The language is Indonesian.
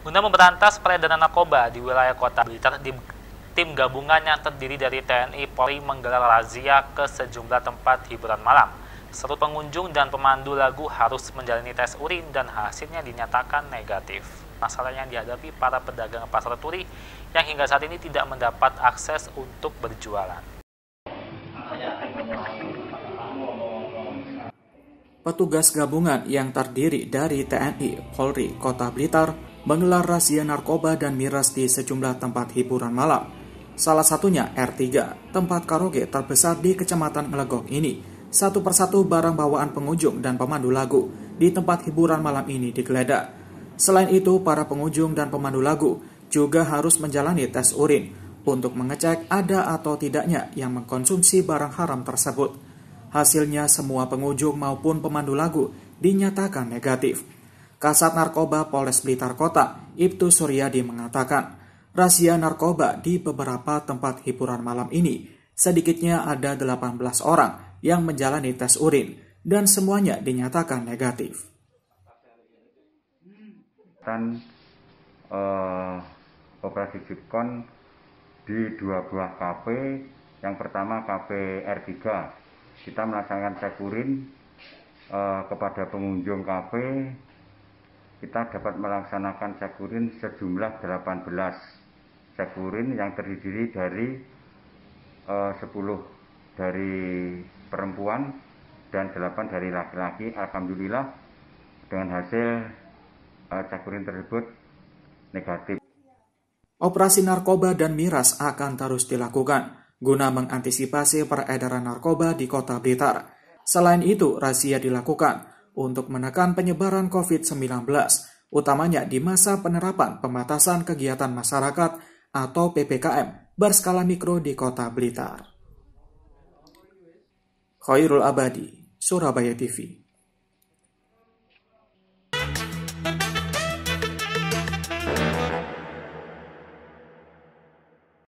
Guna memberantas peredaran narkoba di wilayah kota Blitar, tim gabungan yang terdiri dari TNI Polri menggelar razia ke sejumlah tempat hiburan malam. Satu pengunjung dan pemandu lagu harus menjalani tes urin dan hasilnya dinyatakan negatif. Masalah yang dihadapi para pedagang pasar turi yang hingga saat ini tidak mendapat akses untuk berjualan. petugas gabungan yang terdiri dari TNI, Polri, Kota Blitar menggelar razia narkoba dan miras di sejumlah tempat hiburan malam. Salah satunya R3, tempat karaoke terbesar di Kecamatan Ngelegok ini. Satu persatu barang bawaan pengunjung dan pemandu lagu di tempat hiburan malam ini digeledah. Selain itu, para pengunjung dan pemandu lagu juga harus menjalani tes urin untuk mengecek ada atau tidaknya yang mengkonsumsi barang haram tersebut. Hasilnya semua pengunjung maupun pemandu lagu dinyatakan negatif. Kasat Narkoba Polres Blitar Kota, Ibtu Suryadi mengatakan, rahasia narkoba di beberapa tempat hiburan malam ini sedikitnya ada 18 orang yang menjalani tes urin dan semuanya dinyatakan negatif. Dan uh, operasi Jipkon di dua buah KP, yang pertama KP R3, kita melaksanakan tes urin eh, kepada pengunjung kafe kita dapat melaksanakan cakurin sejumlah 18 cakurin yang terdiri dari eh, 10 dari perempuan dan 8 dari laki-laki Alhamdulillah dengan hasil eh, cakurin tersebut negatif Operasi narkoba dan miras akan terus dilakukan guna mengantisipasi peredaran narkoba di kota Blitar. Selain itu, razia dilakukan untuk menekan penyebaran COVID-19, utamanya di masa penerapan pembatasan kegiatan masyarakat atau PPKM berskala mikro di kota Blitar. Khairul Abadi, Surabaya TV